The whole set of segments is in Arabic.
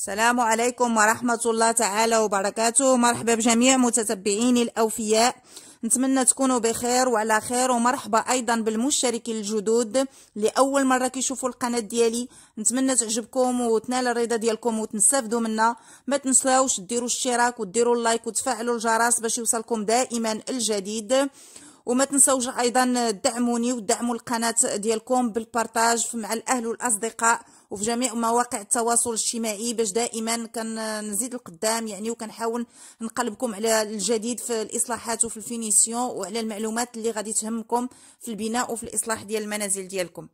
السلام عليكم ورحمة الله تعالى وبركاته مرحبا بجميع متتبعيني الأوفياء نتمنى تكونوا بخير وعلى خير ومرحبا ايضا بالمشتركين الجدود لاول مره كيشوفوا القناه ديالي نتمنى تعجبكم وتنال الرضا ديالكم وتنستافدوا منا ما تنساوش ديروا الاشتراك وديروا اللايك وتفعلوا الجرس باش يوصلكم دائما الجديد وما تنساوش ايضا دعموني ودعموا القناه ديالكم بالبرتاج مع الاهل والاصدقاء وفي جميع مواقع التواصل الاجتماعي باش دائما كنزيد القدام يعني وكنحاول نقلبكم على الجديد في الاصلاحات وفي الفينيسيون وعلى المعلومات اللي غادي تهمكم في البناء وفي الاصلاح ديال المنازل ديالكم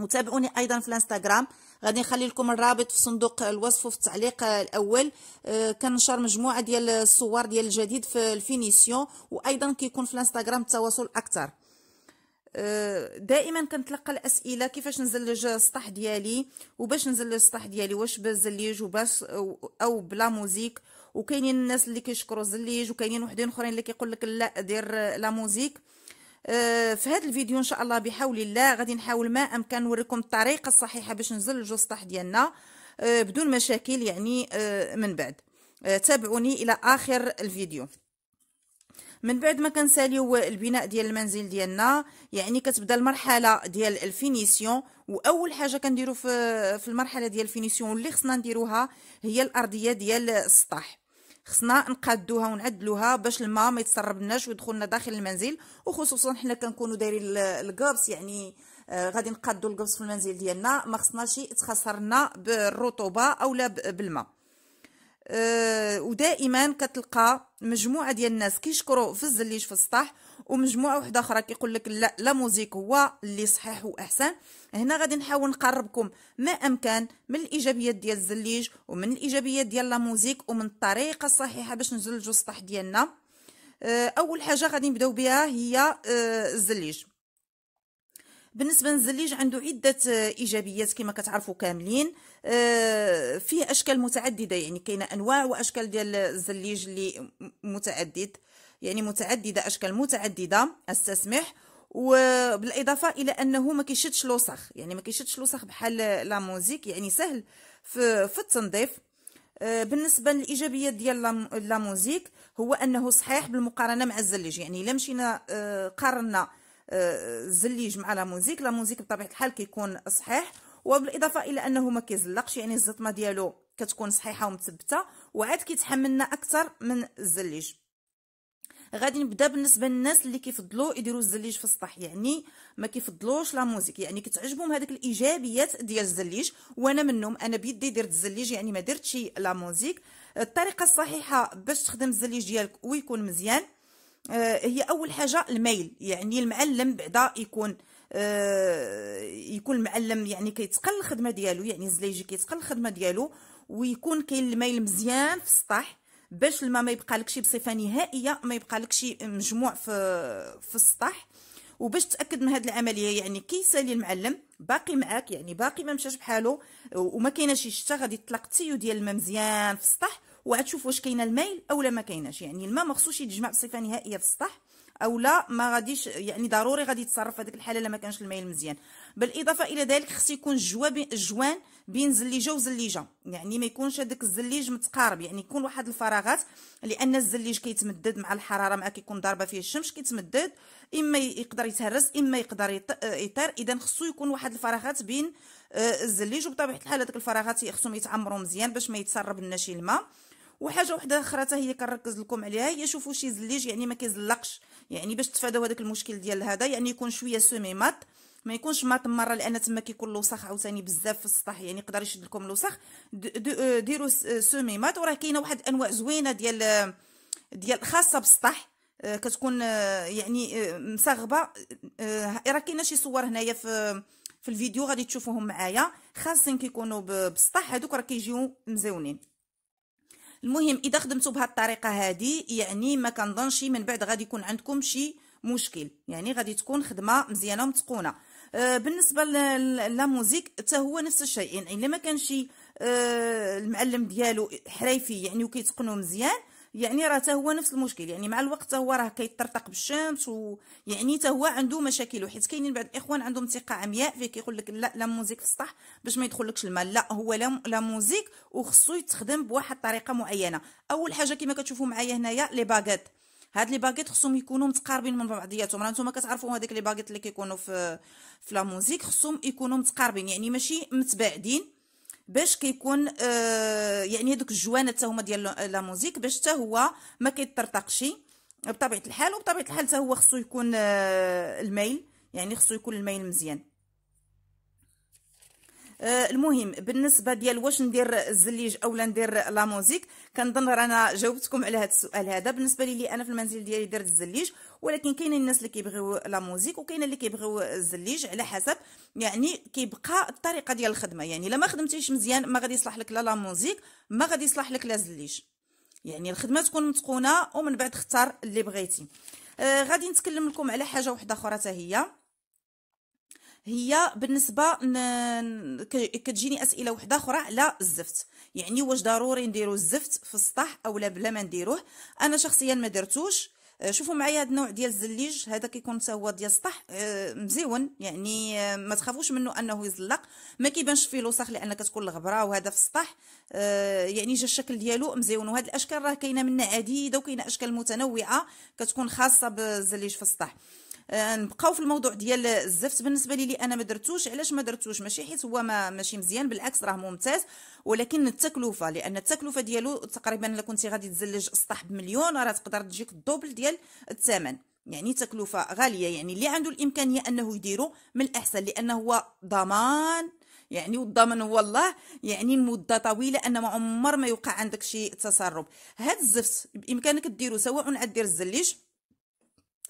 وتابعوني ايضا في الانستغرام غادي نخلي لكم الرابط في صندوق الوصف وفي التعليق الاول آه، كنشر مجموعه ديال الصور ديال الجديد في الفينيسيون وايضا كيكون في الانستغرام التواصل اكثر آه، دائما كنتلقى الاسئله كيفاش نزلج السطح ديالي وباش نزلج السطح ديالي واش بالزليج وباش او بلا موزيك وكاينين الناس اللي كيشكروا الزليج وكاينين وحدين اخرين اللي كيقول لك لا دير لا موزيك آه، في هذا الفيديو ان شاء الله بحول الله غادي نحاول ما امكن نوريكم الطريقه الصحيحه باش نزلجوا السطح ديالنا آه، بدون مشاكل يعني من بعد تابعوني الى اخر الفيديو من بعد ما كنساليو البناء ديال المنزل ديالنا يعني كتبدا المرحله ديال الفينيسيون واول حاجه كنديرو في في المرحله ديال الفينيسيون اللي خصنا نديروها هي الارضيه ديال السطح خصنا نقادوها ونعدلوها باش الماء ما يتسربناش ويدخلنا داخل المنزل وخصوصا حنا كنكونوا دايرين القبس يعني آه، غادي نقادو القبس في المنزل ديالنا ما خصناش يتخسرنا بالرطوبه اولا بالماء آه ودائما كتلقى مجموعه ديال الناس كيشكروا في الزليج في السطح ومجموعه وحده اخرى كيقول لك لا لا موزيك هو اللي صحيح واحسن هنا غادي نحاول نقربكم ما امكن من الايجابيات ديال الزليج ومن الايجابيات ديال لا موزيك ومن الطريقه الصحيحه باش نزلجوا السطح ديالنا أه، اول حاجه غادي نبداو بها هي أه، الزليج بالنسبه للزليج عنده عده آه، ايجابيات كما كتعرفوا كاملين آه، فيه اشكال متعدده يعني كاينه انواع واشكال ديال الزليج اللي متعدد يعني متعدده اشكال متعدده استسمح وبالاضافه الى انه ما كيشدش لوسخ يعني ما كيشدش لوسخ بحال لا موزيك يعني سهل في, في التنظيف آه، بالنسبه للايجابيات ديال لا موزيك هو انه صحيح بالمقارنه مع الزليج يعني الا مشينا قارنا الزليج مع لا موزيك لا موزيك بطبيعه الحال كيكون صحيح وبالاضافه الى انه ما كيزلقش يعني الزطمه ديالو كتكون صحيحه ومثبته وعاد كيتحملنا اكثر من الزليج غادي نبدا بالنسبه للناس اللي كيفضلوا يديروا الزليج في السطح يعني ما كيفضلوش لا موزيك يعني كتعجبهم هذيك الايجابيات ديال الزليج وانا منهم انا بيدي درت الزليج يعني ما درتش لا موزيك الطريقه الصحيحه باش تخدم الزليج ديالك ويكون مزيان آه، هي اول حاجه الميل يعني المعلم بعدا يكون آه، يكون المعلم يعني كيتقن الخدمه ديالو يعني الزليجي كيتقن الخدمه ديالو ويكون كاين الميل مزيان في السطح باش الماء ما شي بصفه نهائيه ما شي مجموع في في السطح وباش تاكد من هذه العمليه يعني كيسالي المعلم باقي معاك يعني باقي ما مشاش بحالو وما كايناش شتا غادي تطلق التيو ديال الماء مزيان في السطح وغتشوف واش كاينه المايل اولا ما كايناش يعني الماء ما خصوش يتجمع بصفه نهائيه في السطح لا ما غاديش يعني ضروري غادي يتصرف في هذيك الحاله الا ما كانش المايل مزيان بالاضافه الى ذلك خص يكون الجواب الجوان بين زليجه وزليجه يعني ما يكونش هذاك الزليج متقارب يعني يكون واحد الفراغات لان الزليج كيتمدد مع الحراره مع كيكون ضاربه فيه الشمس كيتمدد اما يقدر يتهرس اما يقدر يطير اذا خصو يكون واحد الفراغات بين آه، الزليج وبطبيعه الحال هذوك الفراغات خصهم يتعمروا مزيان باش ما يتسرب لنا شي الماء وحاجه وحده اخرى حتى هي كنركز لكم عليها هي شوفوا شي زليج يعني ما كيزلقش يعني باش تفاداو هذاك المشكل ديال هذا يعني يكون شويه سومي مات ما يكونش مات مره لان تما كيكون لوسخ عاوتاني بزاف في السطح يعني يقدر يشد لكم لوسخ آه، ديروا آه، سومي مات وراه كاينه واحد الانواع زوينه ديال آه، ديال خاصه بالسطح كتكون يعني مصاغبه راه كاينه شي صور هنايا في في الفيديو غادي تشوفوهم معايا خاصين كيكونوا بالسطح هذوك راه كيجيو مزونين المهم اذا خدمتوا بهالطريقه هذه يعني ما كنظنش من بعد غادي يكون عندكم شي مشكل يعني غادي تكون خدمه مزيانه ومتقونه آه بالنسبه للموزيك حتى هو نفس الشيء يعني الا ما كانش آه المعلم ديالو حريفي يعني وكيتقنوا مزيان يعني راه هو نفس المشكل يعني مع الوقت هو راه كيطرطق بالشمس ويعني هو عنده مشاكل وحيت كاينين بعض الاخوان عندهم ثقه عمياء فيه كيقول لك لا لا موزيك في السطح باش ما يدخلكش الماء لا هو لا لا موزيك وخصو يتخدم بواحد الطريقه معينه اول حاجه كما كتشوفوا معايا هنايا لي باغيت هاد لي باغيت خصهم يكونوا متقاربين من بعضياتهم راه نتوما كتعرفوا هذيك لي باغيت اللي كيكونوا في في لا موزيك خصهم يكونوا متقاربين يعني ماشي متباعدين باش كيكون آه يعني هذوك الجوانب حتى هما ديال لا موزيك باش حتى هو ما كيطرطقش بطبيعه الحال وبطبيعه الحال حتى هو خصو يكون آه الميل يعني خصو يكون الميل مزيان آه، المهم بالنسبه ديال واش ندير الزليج اولا ندير لا موزيك كنظن رانا جاوبتكم على هذا السؤال هذا بالنسبه لي لي انا في المنزل ديالي درت الزليج ولكن كاين الناس اللي كيبغيو لا موزيك وكاين اللي كيبغيو الزليج على حسب يعني كيبقى الطريقه ديال الخدمه يعني لما ما خدمتيش مزيان ما غادي يصلح لك لا لا موزيك ما غادي يصلح لك لا زليج يعني الخدمه تكون متقونه ومن بعد اختار اللي بغيتي آه غادي نتكلم لكم على حاجه واحده اخرى حتى هي هي بالنسبه كتجيني اسئله وحده اخرى على الزفت يعني واش ضروري نديرو الزفت في السطح او لا بلا ما نديروه انا شخصيا ما درتوش آه، شوفوا معايا هذا النوع ديال الزليج هذا كيكون حتى هو ديال السطح آه، مزيون يعني آه، ما تخافوش منه انه يزلق ما كيبانش فيه لوسخ لان كتكون الغبره وهذا في السطح يعني جا الشكل ديالو مزيون وهاد الاشكال راه كاينه منها عديده وكاينه اشكال متنوعه كتكون خاصه بالزليج في السطح آه، نبقاو في الموضوع ديال الزفت بالنسبه لي لي انا ما درتوش علاش ما درتوش ماشي حيت هو ما ماشي مزيان بالعكس راه ممتاز ولكن التكلفه لان التكلفه ديالو تقريبا الا كنتي غادي تزلج السطح بمليون راه تقدر تجيك الدوبل ديال الثمن يعني تكلفه غاليه يعني اللي عنده الامكانيه انه يديرو من الاحسن لانه هو ضمان يعني والضمان هو الله يعني لمده طويله ان ما عمر ما يوقع عندك شي تسرب هذا الزفت بامكانك ديرو سواء عاد دير الزليج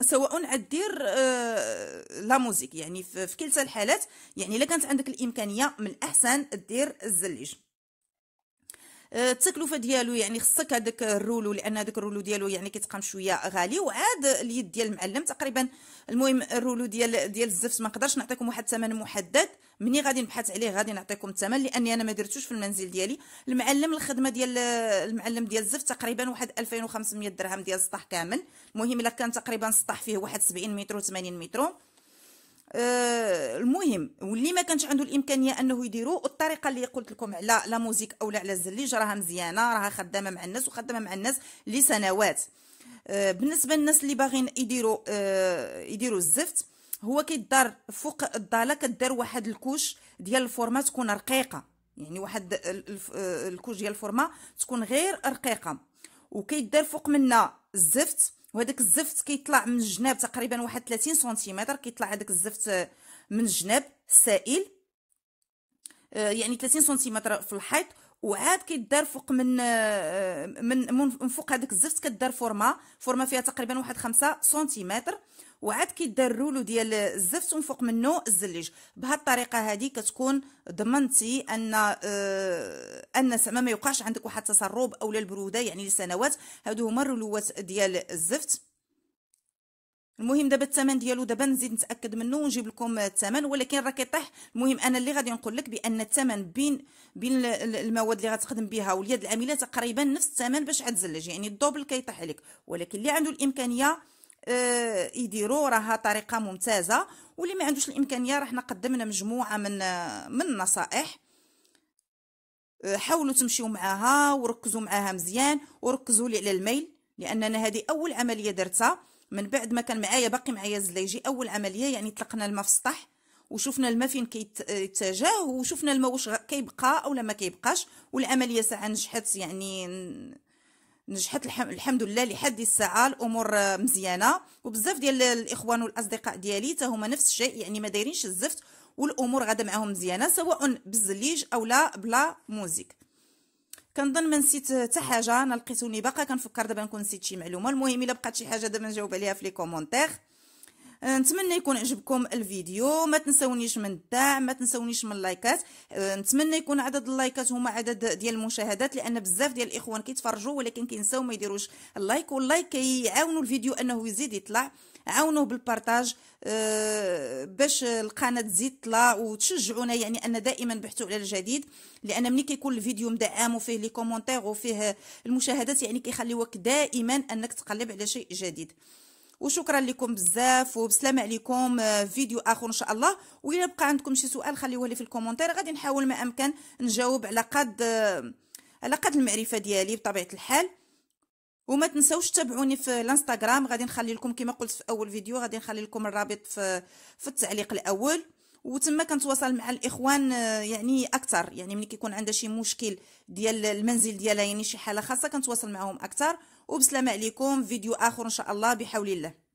سواء عدير آه، لا موزيك يعني في كلتا الحالات يعني الا كانت عندك الامكانيه من الاحسن دير الزليج آه، التكلفه ديالو يعني خصك هذاك الرولو لان هذاك الرولو ديالو يعني كيتقام شويه غالي وعاد اليد ديال المعلم تقريبا المهم الرولو ديال ديال الزفت ما نقدرش نعطيكم واحد الثمن محدد مني غادي نبحث عليه غادي نعطيكم الثمن لاني انا ما درتوش في المنزل ديالي المعلم الخدمه ديال المعلم ديال الزفت تقريبا واحد 2500 درهم ديال السطح كامل المهم الا كان تقريبا السطح فيه واحد 70 متر و 80 متر آه، المهم واللي ما كانش عنده الامكانيه انه يديرو الطريقه اللي قلت لكم على لا موزيك اولا على الزليج راها مزيانه راها خدامه مع الناس وخدامه مع الناس لسنوات آه، بالنسبه للناس اللي باغيين يديروا آه، يديروا الزفت هو كيدار فوق الضاله كدار واحد الكوش ديال الفورمه تكون رقيقه يعني واحد الكوش ديال الفورمه تكون غير رقيقه وكيدار فوق منها الزفت وهداك الزفت كيطلع من الجناب تقريبا واحد 30 سنتيمتر كيطلع هداك الزفت من الجناب السائل آه، يعني 30 سنتيمتر في الحيط وعاد كيدار فوق آه، من من من فوق هذاك الزفت كدار فورما فورما فيها تقريبا واحد خمسة سنتيمتر وعاد كيدار الرولو ديال الزفت ومن فوق منه الزليج بهاد الطريقه هذه كتكون ضمنتي ان آه، ان زعما ما يوقعش عندك واحد التسرب اولا البروده يعني لسنوات هادو هما الرولوات ديال الزفت المهم دابا الثمن ديالو دابا نزيد نتاكد منه ونجيب لكم الثمن ولكن راه كيطيح المهم انا اللي غادي نقول لك بان الثمن بين بين المواد اللي غتخدم بها واليد العامله تقريبا نفس الثمن باش عتزلج يعني الدوبل كيطيح عليك ولكن اللي عنده الامكانيه آه يديرو راها طريقه ممتازه واللي ما عندوش الامكانيه راه حنا قدمنا مجموعه من آه، من النصائح آه، حاولوا تمشيو معاها وركزوا معاها مزيان وركزوا لي على الميل لاننا هذه اول عمليه درتها من بعد ما كان معايا باقي معايا زليجي اول عمليه يعني طلقنا الماء في السطح وشفنا الماء فين كيتجه وشفنا الماء واش كيبقى اولا ما كيبقاش والعمليه ساعه نجحت يعني نجحت الحمد لله لحد الساعه الامور مزيانه وبزاف ديال الاخوان والاصدقاء ديالي حتى هما نفس الشيء يعني ما دايرينش الزفت والامور غادا معاهم مزيانه سواء بالزليج اولا بلا موزيك كنظن ما نسيت حتى حاجه انا لقيتوني باقا كنفكر دابا نكون نسيت شي معلومه المهم الا بقات شي حاجه دابا نجاوب عليها في لي كومونتير أه، نتمنى يكون عجبكم الفيديو ما تنسونيش من الدعم ما تنسونيش من اللايكات أه، نتمنى يكون عدد اللايكات هما عدد ديال المشاهدات لان بزاف ديال الاخوان كيتفرجوا ولكن كينساو ما يديروش اللايك واللايك كيعاونوا الفيديو انه يزيد يطلع عاونوه بالبارتاج آه، باش القناه تزيد طلع وتشجعونا يعني ان دائما بحثوا على الجديد لان ملي كيكون الفيديو مدعم وفيه لي كومونتير وفيه المشاهدات يعني كيخليوك دائما انك تقلب على شيء جديد وشكرا لكم بزاف وبسلام عليكم آه، فيديو اخر ان شاء الله وإذا بقى عندكم شي سؤال خليوه لي في الكومونتير غادي نحاول ما امكن نجاوب على قد آه، على قد المعرفه ديالي بطبيعه الحال وما تنسوش تابعوني في الانستغرام غادي نخلي لكم كما قلت في اول فيديو غادي نخلي لكم الرابط في في التعليق الاول وتما كنتواصل مع الاخوان آه، يعني اكثر يعني ملي كيكون عندها شي مشكل ديال المنزل ديالها يعني شي حاله خاصه كنتواصل معهم اكثر وبسلامه عليكم فيديو اخر ان شاء الله بحول الله